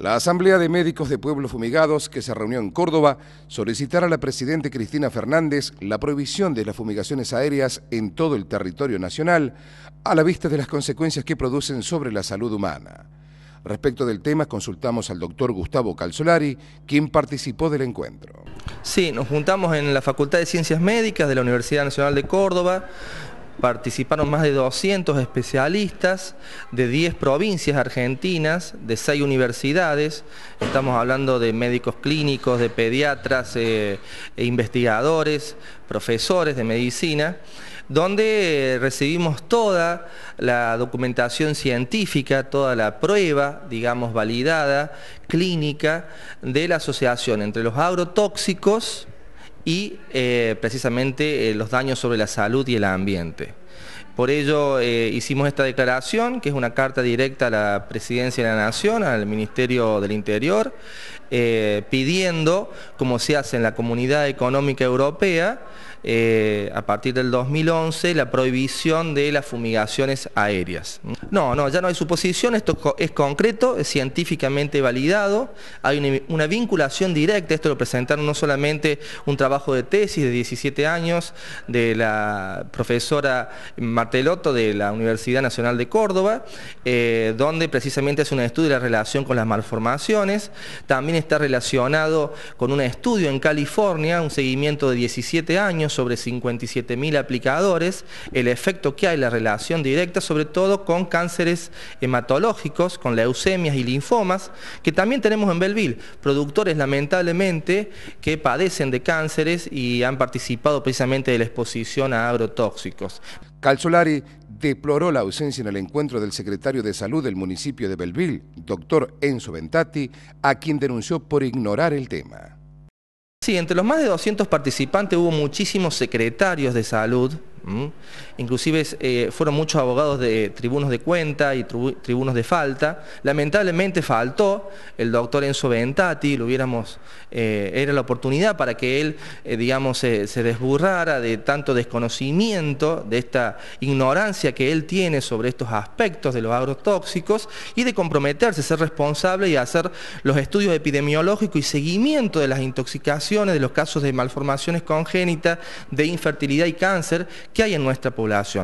La Asamblea de Médicos de Pueblos Fumigados, que se reunió en Córdoba, solicitará a la Presidenta Cristina Fernández la prohibición de las fumigaciones aéreas en todo el territorio nacional, a la vista de las consecuencias que producen sobre la salud humana. Respecto del tema, consultamos al doctor Gustavo Calzolari, quien participó del encuentro. Sí, nos juntamos en la Facultad de Ciencias Médicas de la Universidad Nacional de Córdoba, participaron más de 200 especialistas de 10 provincias argentinas, de 6 universidades, estamos hablando de médicos clínicos, de pediatras, eh, e investigadores, profesores de medicina, donde eh, recibimos toda la documentación científica, toda la prueba, digamos, validada, clínica, de la asociación entre los agrotóxicos, y eh, precisamente eh, los daños sobre la salud y el ambiente. Por ello eh, hicimos esta declaración, que es una carta directa a la Presidencia de la Nación, al Ministerio del Interior, eh, pidiendo, como se hace en la Comunidad Económica Europea, eh, a partir del 2011, la prohibición de las fumigaciones aéreas. No, no, ya no hay suposición, esto es concreto, es científicamente validado, hay una vinculación directa, esto lo presentaron no solamente un trabajo de tesis de 17 años de la profesora Martelotto de la Universidad Nacional de Córdoba, eh, donde precisamente hace un estudio de la relación con las malformaciones. También está relacionado con un estudio en California, un seguimiento de 17 años sobre 57.000 aplicadores, el efecto que hay, la relación directa, sobre todo con cánceres hematológicos, con leucemias y linfomas, que también tenemos en Belleville, productores lamentablemente que padecen de cánceres y han participado precisamente de la exposición a agrotóxicos. Calzolari deploró la ausencia en el encuentro del secretario de Salud del municipio de Belville, doctor Enzo Ventati, a quien denunció por ignorar el tema. Sí, entre los más de 200 participantes hubo muchísimos secretarios de salud Inclusive eh, fueron muchos abogados de tribunos de cuenta y tribunos de falta. Lamentablemente faltó el doctor Enzo Ventati, lo hubiéramos, eh, era la oportunidad para que él, eh, digamos, se, se desburrara de tanto desconocimiento, de esta ignorancia que él tiene sobre estos aspectos de los agrotóxicos y de comprometerse, ser responsable y hacer los estudios epidemiológicos y seguimiento de las intoxicaciones, de los casos de malformaciones congénitas, de infertilidad y cáncer ¿Qué hay en nuestra población.